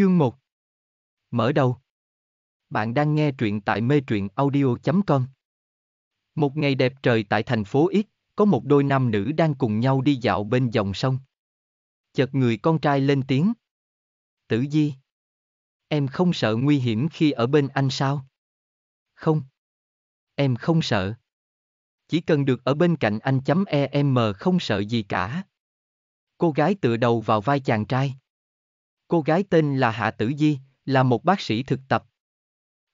Chương 1 Mở đầu Bạn đang nghe truyện tại mê truyện audio.com Một ngày đẹp trời tại thành phố X, có một đôi nam nữ đang cùng nhau đi dạo bên dòng sông. Chợt người con trai lên tiếng. Tử Di Em không sợ nguy hiểm khi ở bên anh sao? Không. Em không sợ. Chỉ cần được ở bên cạnh anh chấm e em không sợ gì cả. Cô gái tựa đầu vào vai chàng trai Cô gái tên là Hạ Tử Di, là một bác sĩ thực tập.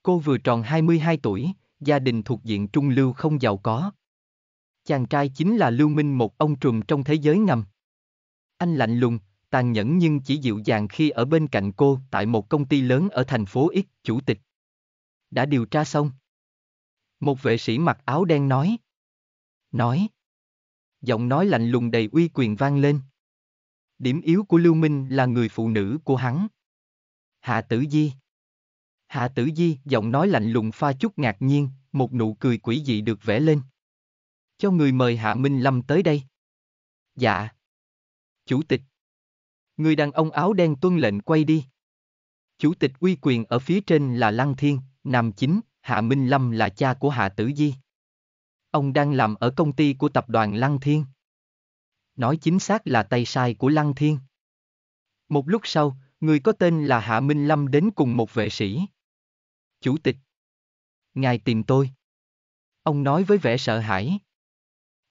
Cô vừa tròn 22 tuổi, gia đình thuộc diện trung lưu không giàu có. Chàng trai chính là Lưu Minh một ông trùm trong thế giới ngầm. Anh lạnh lùng, tàn nhẫn nhưng chỉ dịu dàng khi ở bên cạnh cô tại một công ty lớn ở thành phố X, chủ tịch. Đã điều tra xong. Một vệ sĩ mặc áo đen nói. Nói. Giọng nói lạnh lùng đầy uy quyền vang lên. Điểm yếu của Lưu Minh là người phụ nữ của hắn. Hạ Tử Di Hạ Tử Di giọng nói lạnh lùng pha chút ngạc nhiên, một nụ cười quỷ dị được vẽ lên. Cho người mời Hạ Minh Lâm tới đây. Dạ. Chủ tịch. Người đàn ông áo đen tuân lệnh quay đi. Chủ tịch uy quyền ở phía trên là Lăng Thiên, Nam Chính, Hạ Minh Lâm là cha của Hạ Tử Di. Ông đang làm ở công ty của tập đoàn Lăng Thiên nói chính xác là tay sai của Lăng Thiên. Một lúc sau, người có tên là Hạ Minh Lâm đến cùng một vệ sĩ. Chủ tịch. Ngài tìm tôi. Ông nói với vẻ sợ hãi.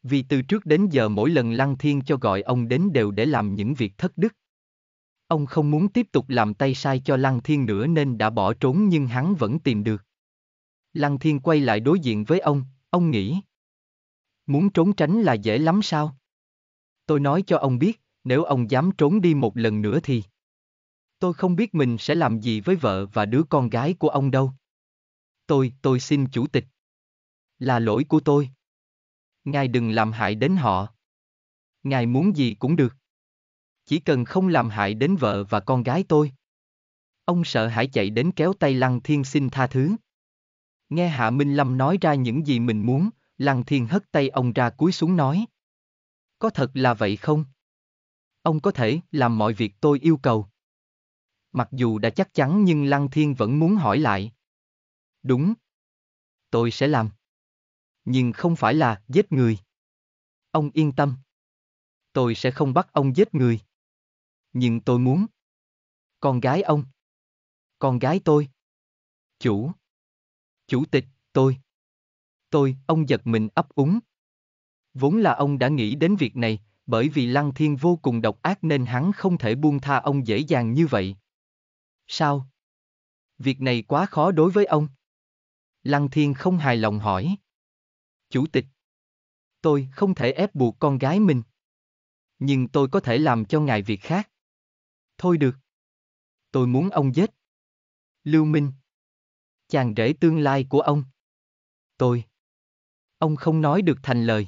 Vì từ trước đến giờ mỗi lần Lăng Thiên cho gọi ông đến đều để làm những việc thất đức. Ông không muốn tiếp tục làm tay sai cho Lăng Thiên nữa nên đã bỏ trốn nhưng hắn vẫn tìm được. Lăng Thiên quay lại đối diện với ông, ông nghĩ. Muốn trốn tránh là dễ lắm sao? Tôi nói cho ông biết, nếu ông dám trốn đi một lần nữa thì... Tôi không biết mình sẽ làm gì với vợ và đứa con gái của ông đâu. Tôi, tôi xin chủ tịch. Là lỗi của tôi. Ngài đừng làm hại đến họ. Ngài muốn gì cũng được. Chỉ cần không làm hại đến vợ và con gái tôi. Ông sợ hãi chạy đến kéo tay Lăng Thiên xin tha thứ. Nghe Hạ Minh Lâm nói ra những gì mình muốn, Lăng Thiên hất tay ông ra cúi xuống nói. Có thật là vậy không? Ông có thể làm mọi việc tôi yêu cầu. Mặc dù đã chắc chắn nhưng Lăng Thiên vẫn muốn hỏi lại. Đúng. Tôi sẽ làm. Nhưng không phải là giết người. Ông yên tâm. Tôi sẽ không bắt ông giết người. Nhưng tôi muốn. Con gái ông. Con gái tôi. Chủ. Chủ tịch, tôi. Tôi, ông giật mình ấp úng. Vốn là ông đã nghĩ đến việc này, bởi vì Lăng Thiên vô cùng độc ác nên hắn không thể buông tha ông dễ dàng như vậy. Sao? Việc này quá khó đối với ông. Lăng Thiên không hài lòng hỏi. Chủ tịch, tôi không thể ép buộc con gái mình. Nhưng tôi có thể làm cho ngài việc khác. Thôi được. Tôi muốn ông giết. Lưu Minh. Chàng rể tương lai của ông. Tôi. Ông không nói được thành lời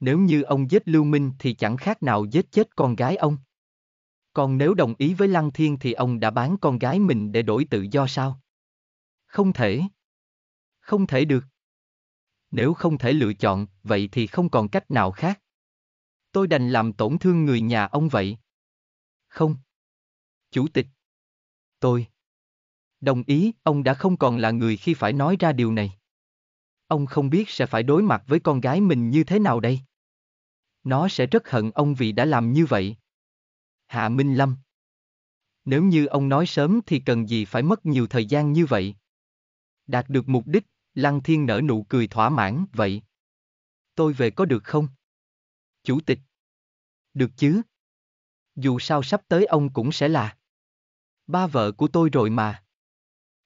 nếu như ông giết Lưu Minh thì chẳng khác nào giết chết con gái ông. Còn nếu đồng ý với Lăng Thiên thì ông đã bán con gái mình để đổi tự do sao? Không thể. Không thể được. Nếu không thể lựa chọn, vậy thì không còn cách nào khác. Tôi đành làm tổn thương người nhà ông vậy. Không. Chủ tịch. Tôi. Đồng ý, ông đã không còn là người khi phải nói ra điều này. Ông không biết sẽ phải đối mặt với con gái mình như thế nào đây. Nó sẽ rất hận ông vì đã làm như vậy. Hạ Minh Lâm Nếu như ông nói sớm thì cần gì phải mất nhiều thời gian như vậy? Đạt được mục đích, Lăng Thiên nở nụ cười thỏa mãn, vậy. Tôi về có được không? Chủ tịch. Được chứ. Dù sao sắp tới ông cũng sẽ là. Ba vợ của tôi rồi mà.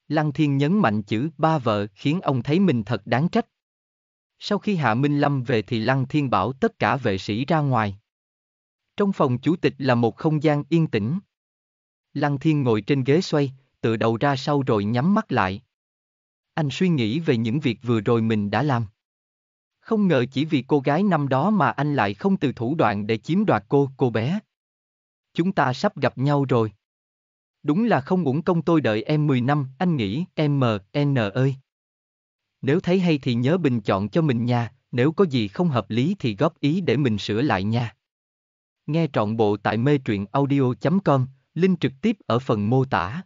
Lăng Thiên nhấn mạnh chữ ba vợ khiến ông thấy mình thật đáng trách. Sau khi Hạ Minh Lâm về thì Lăng Thiên bảo tất cả vệ sĩ ra ngoài. Trong phòng chủ tịch là một không gian yên tĩnh. Lăng Thiên ngồi trên ghế xoay, tựa đầu ra sau rồi nhắm mắt lại. Anh suy nghĩ về những việc vừa rồi mình đã làm. Không ngờ chỉ vì cô gái năm đó mà anh lại không từ thủ đoạn để chiếm đoạt cô, cô bé. Chúng ta sắp gặp nhau rồi. Đúng là không uổng công tôi đợi em 10 năm, anh nghĩ, em mờ, n ơi nếu thấy hay thì nhớ bình chọn cho mình nha, nếu có gì không hợp lý thì góp ý để mình sửa lại nha. Nghe trọn bộ tại mê truyện audio.com, link trực tiếp ở phần mô tả.